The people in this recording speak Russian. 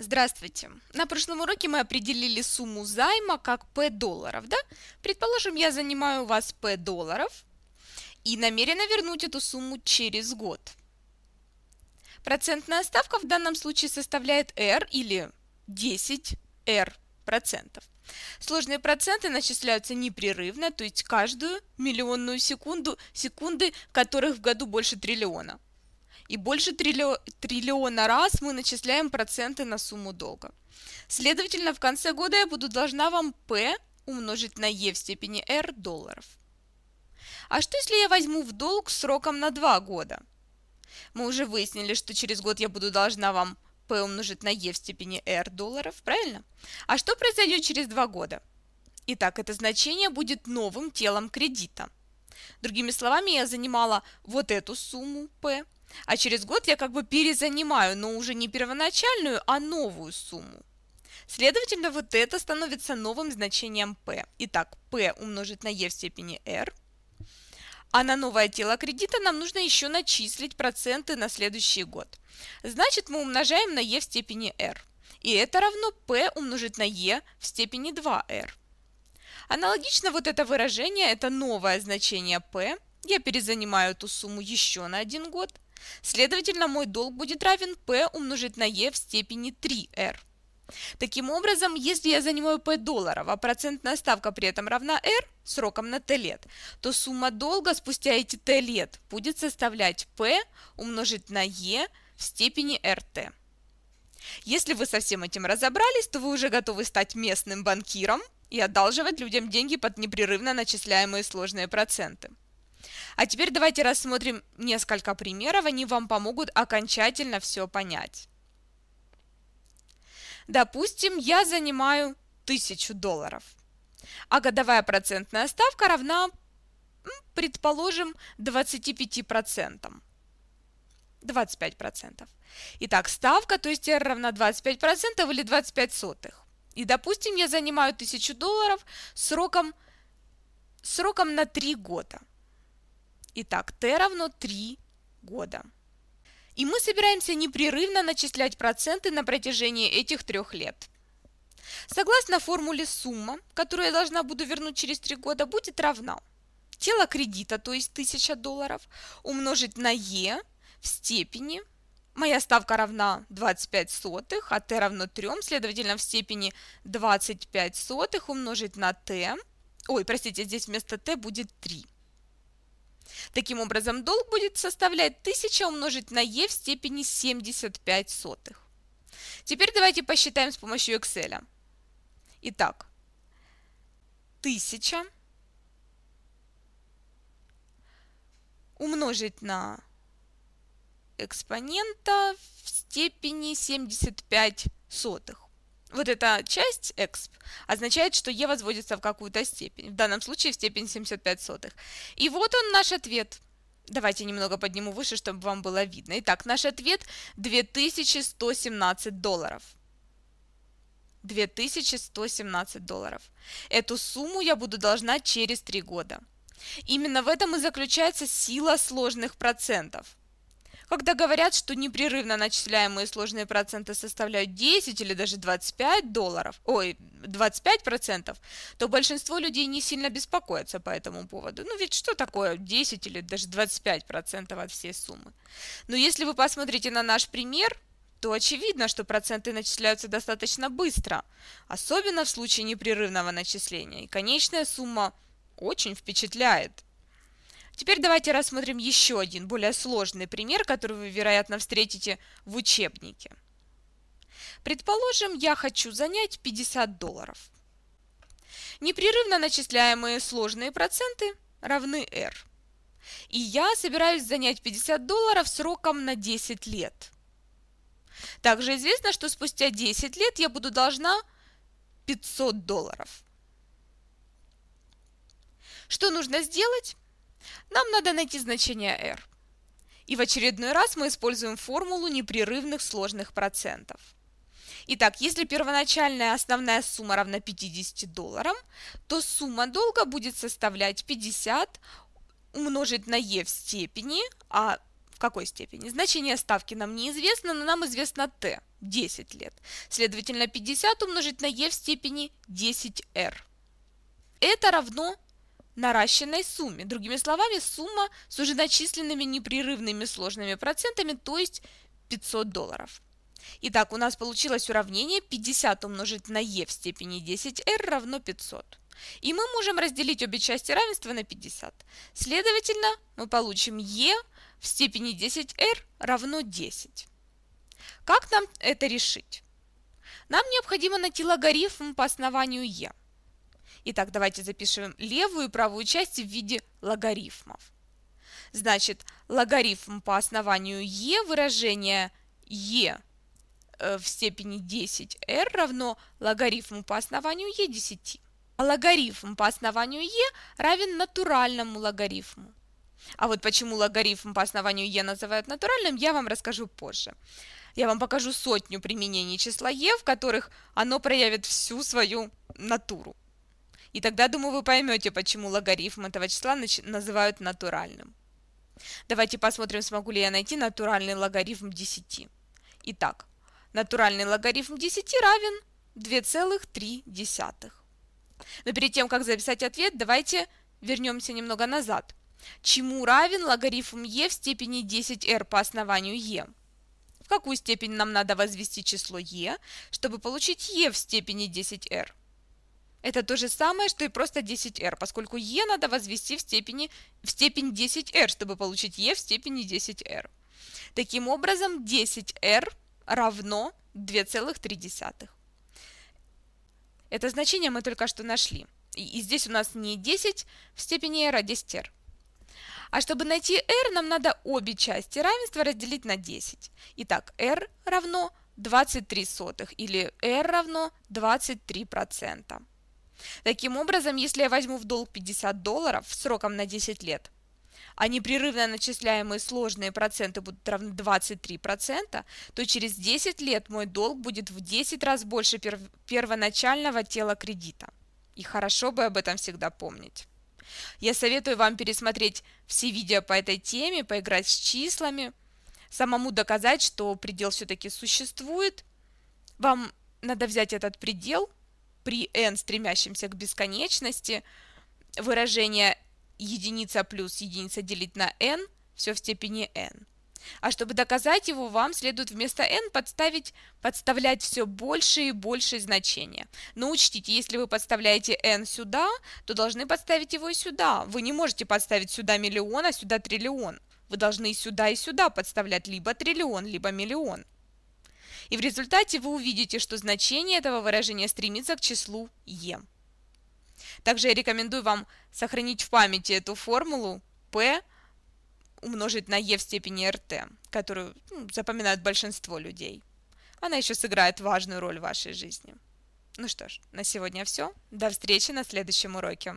Здравствуйте. На прошлом уроке мы определили сумму займа как P долларов, да? Предположим, я занимаю у вас P долларов и намерена вернуть эту сумму через год. Процентная ставка в данном случае составляет R или 10R процентов. Сложные проценты начисляются непрерывно, то есть каждую миллионную секунду, секунды, которых в году больше триллиона и больше триллиона раз мы начисляем проценты на сумму долга. Следовательно, в конце года я буду должна вам P умножить на E в степени R долларов. А что если я возьму в долг сроком на 2 года? Мы уже выяснили, что через год я буду должна вам P умножить на E в степени R долларов, правильно? А что произойдет через 2 года? Итак, это значение будет новым телом кредита. Другими словами, я занимала вот эту сумму P а через год я как бы перезанимаю, но уже не первоначальную, а новую сумму. Следовательно, вот это становится новым значением P. Итак, P умножить на E в степени R. А на новое тело кредита нам нужно еще начислить проценты на следующий год. Значит, мы умножаем на E в степени R. И это равно P умножить на E в степени 2R. Аналогично вот это выражение, это новое значение P. Я перезанимаю эту сумму еще на один год – Следовательно, мой долг будет равен P умножить на E в степени 3R. Таким образом, если я занимаю P долларов, а процентная ставка при этом равна R сроком на T лет, то сумма долга спустя эти T лет будет составлять P умножить на E в степени RT. Если вы со всем этим разобрались, то вы уже готовы стать местным банкиром и одалживать людям деньги под непрерывно начисляемые сложные проценты. А теперь давайте рассмотрим несколько примеров, они вам помогут окончательно все понять. Допустим, я занимаю 1000 долларов, а годовая процентная ставка равна, предположим, 25%. 25%. Итак, ставка, то есть R равна 25% или 25 сотых. И, допустим, я занимаю 1000 долларов сроком, сроком на 3 года. Итак, t равно 3 года. И мы собираемся непрерывно начислять проценты на протяжении этих трех лет. Согласно формуле сумма, которую я должна буду вернуть через 3 года, будет равна тело кредита, то есть 1000 долларов, умножить на Е e в степени, моя ставка равна 25 сотых, а Т равно 3, следовательно, в степени 25 сотых умножить на Т. ой, простите, здесь вместо Т будет 3. Таким образом, долг будет составлять 1000 умножить на е в степени 75 сотых. Теперь давайте посчитаем с помощью Excel. Итак, 1000 умножить на экспонента в степени 75 сотых вот эта часть exp означает, что e возводится в какую-то степень, в данном случае в степень 75 сотых. И вот он наш ответ. Давайте немного подниму выше, чтобы вам было видно. Итак, наш ответ 2117 долларов. 2117 долларов. Эту сумму я буду должна через 3 года. Именно в этом и заключается сила сложных процентов когда говорят, что непрерывно начисляемые сложные проценты составляют 10 или даже 25 долларов, ой, 25 процентов, то большинство людей не сильно беспокоятся по этому поводу. Ну ведь что такое 10 или даже 25 процентов от всей суммы? Но если вы посмотрите на наш пример, то очевидно, что проценты начисляются достаточно быстро, особенно в случае непрерывного начисления, и конечная сумма очень впечатляет – Теперь давайте рассмотрим еще один, более сложный пример, который вы, вероятно, встретите в учебнике. Предположим, я хочу занять 50 долларов. Непрерывно начисляемые сложные проценты равны R. И я собираюсь занять 50 долларов сроком на 10 лет. Также известно, что спустя 10 лет я буду должна 500 долларов. Что нужно сделать? Нам надо найти значение r. И в очередной раз мы используем формулу непрерывных сложных процентов. Итак, если первоначальная основная сумма равна 50 долларам, то сумма долга будет составлять 50 умножить на e в степени, а в какой степени? Значение ставки нам неизвестно, но нам известно t, 10 лет. Следовательно, 50 умножить на e в степени 10r. Это равно наращенной сумме. Другими словами, сумма с уже начисленными непрерывными сложными процентами, то есть 500 долларов. Итак, у нас получилось уравнение 50 умножить на e в степени 10r равно 500. И мы можем разделить обе части равенства на 50. Следовательно, мы получим e в степени 10r равно 10. Как нам это решить? Нам необходимо найти логарифм по основанию e. Итак, давайте запишем левую и правую часть в виде логарифмов. Значит, логарифм по основанию е выражение е э, в степени 10r равно логарифму по основанию е 10. А логарифм по основанию е равен натуральному логарифму. А вот почему логарифм по основанию е называют натуральным, я вам расскажу позже. Я вам покажу сотню применений числа е, в которых оно проявит всю свою натуру. И тогда, думаю, вы поймете, почему логарифм этого числа называют натуральным. Давайте посмотрим, смогу ли я найти натуральный логарифм 10. Итак, натуральный логарифм 10 равен 2,3. Но перед тем, как записать ответ, давайте вернемся немного назад. Чему равен логарифм e в степени 10r по основанию e? В какую степень нам надо возвести число e, чтобы получить e в степени 10r? Это то же самое, что и просто 10r, поскольку e надо возвести в, степени, в степень 10r, чтобы получить e в степени 10r. Таким образом, 10r равно 2,3. Это значение мы только что нашли. И здесь у нас не 10 в степени r, а 10r. А чтобы найти r, нам надо обе части равенства разделить на 10. Итак, r равно 23 сотых или r равно 23%. Таким образом, если я возьму в долг 50 долларов сроком на 10 лет, а непрерывно начисляемые сложные проценты будут равны 23%, то через 10 лет мой долг будет в 10 раз больше первоначального тела кредита. И хорошо бы об этом всегда помнить. Я советую вам пересмотреть все видео по этой теме, поиграть с числами, самому доказать, что предел все-таки существует. Вам надо взять этот предел – при n, стремящемся к бесконечности, выражение единица плюс единица делить на n все в степени n. А чтобы доказать его, вам следует вместо n подставить, подставлять все больше и больше значения. Но учтите, если вы подставляете n сюда, то должны подставить его и сюда. Вы не можете подставить сюда миллион, а сюда триллион. Вы должны и сюда, и сюда подставлять либо триллион, либо миллион. И в результате вы увидите, что значение этого выражения стремится к числу e. Также я рекомендую вам сохранить в памяти эту формулу p умножить на e в степени rt, которую ну, запоминают большинство людей. Она еще сыграет важную роль в вашей жизни. Ну что ж, на сегодня все. До встречи на следующем уроке.